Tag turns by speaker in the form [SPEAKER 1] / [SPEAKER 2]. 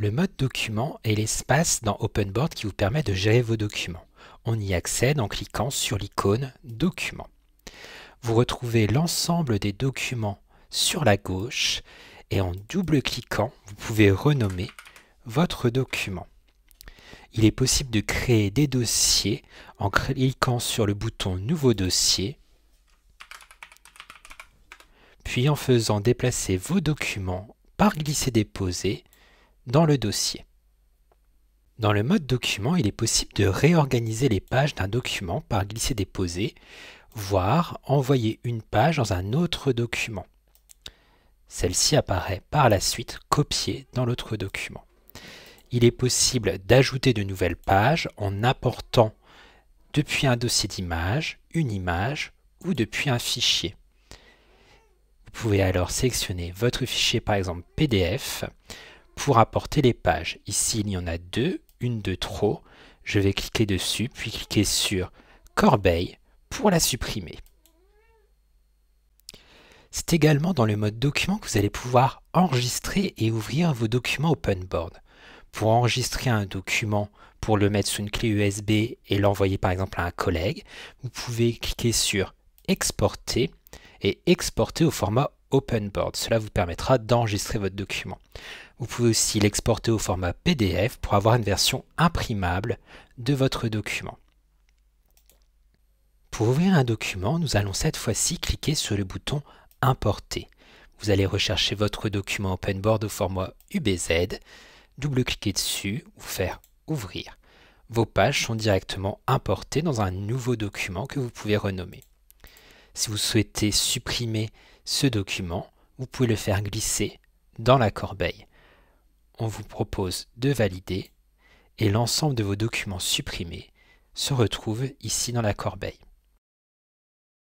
[SPEAKER 1] le mode document est l'espace dans OpenBoard qui vous permet de gérer vos documents. On y accède en cliquant sur l'icône Documents. Vous retrouvez l'ensemble des documents sur la gauche et en double-cliquant, vous pouvez renommer votre document. Il est possible de créer des dossiers en cliquant sur le bouton Nouveau dossier, puis en faisant déplacer vos documents par glisser-déposer dans le dossier. Dans le mode document, il est possible de réorganiser les pages d'un document par glisser-déposer, voire envoyer une page dans un autre document. Celle-ci apparaît par la suite copiée dans l'autre document. Il est possible d'ajouter de nouvelles pages en apportant depuis un dossier d'image, une image ou depuis un fichier. Vous pouvez alors sélectionner votre fichier par exemple PDF pour apporter les pages. Ici, il y en a deux, une de trop. Je vais cliquer dessus, puis cliquer sur Corbeille pour la supprimer. C'est également dans le mode document que vous allez pouvoir enregistrer et ouvrir vos documents OpenBoard. Pour enregistrer un document, pour le mettre sous une clé USB et l'envoyer par exemple à un collègue, vous pouvez cliquer sur Exporter et exporter au format OpenBoard. Cela vous permettra d'enregistrer votre document. Vous pouvez aussi l'exporter au format PDF pour avoir une version imprimable de votre document. Pour ouvrir un document, nous allons cette fois-ci cliquer sur le bouton Importer. Vous allez rechercher votre document OpenBoard au format UBZ, double-cliquer dessus ou faire Ouvrir. Vos pages sont directement importées dans un nouveau document que vous pouvez renommer. Si vous souhaitez supprimer ce document, vous pouvez le faire glisser dans la corbeille. On vous propose de valider et l'ensemble de vos documents supprimés se retrouve ici dans la corbeille.